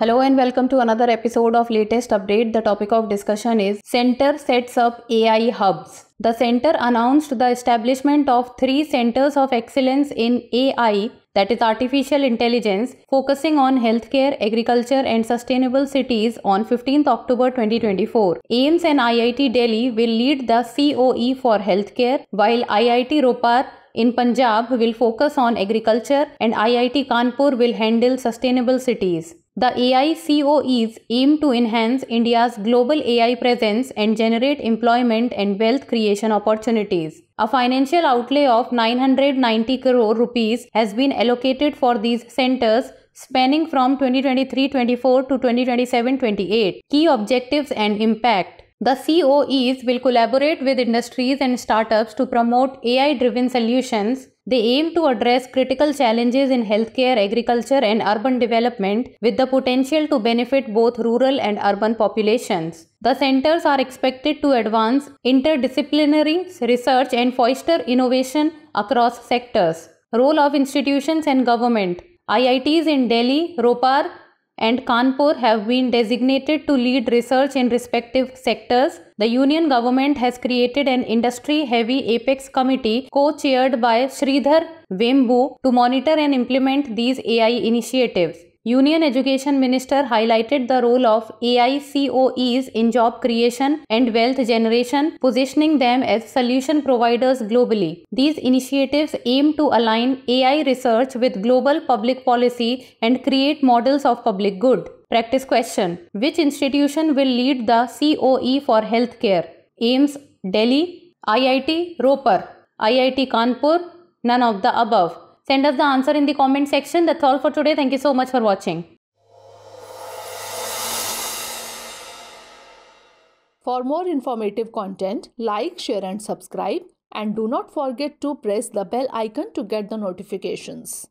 Hello and welcome to another episode of Latest Update. The topic of discussion is Center sets up AI hubs. The center announced the establishment of three centers of excellence in AI, that is artificial intelligence, focusing on healthcare, agriculture and sustainable cities on 15th October 2024. AIMS and IIT Delhi will lead the COE for healthcare, while IIT Ropar in Punjab will focus on agriculture and IIT Kanpur will handle sustainable cities. The AICOEs aim to enhance India's global AI presence and generate employment and wealth creation opportunities. A financial outlay of 990 crore rupees has been allocated for these centers spanning from 2023-24 to 2027-28. Key objectives and impact the COEs will collaborate with industries and startups to promote AI driven solutions. They aim to address critical challenges in healthcare, agriculture, and urban development with the potential to benefit both rural and urban populations. The centers are expected to advance interdisciplinary research and foster innovation across sectors. Role of institutions and government IITs in Delhi, Ropar, and Kanpur have been designated to lead research in respective sectors. The union government has created an industry-heavy apex committee co-chaired by Sridhar Vembu to monitor and implement these AI initiatives. Union Education Minister highlighted the role of AICOEs in job creation and wealth generation, positioning them as solution providers globally. These initiatives aim to align AI research with global public policy and create models of public good. Practice question Which institution will lead the COE for healthcare? AIMS Delhi, IIT Roper, IIT Kanpur, none of the above. Send us the answer in the comment section. That's all for today. Thank you so much for watching. For more informative content, like, share and subscribe. And do not forget to press the bell icon to get the notifications.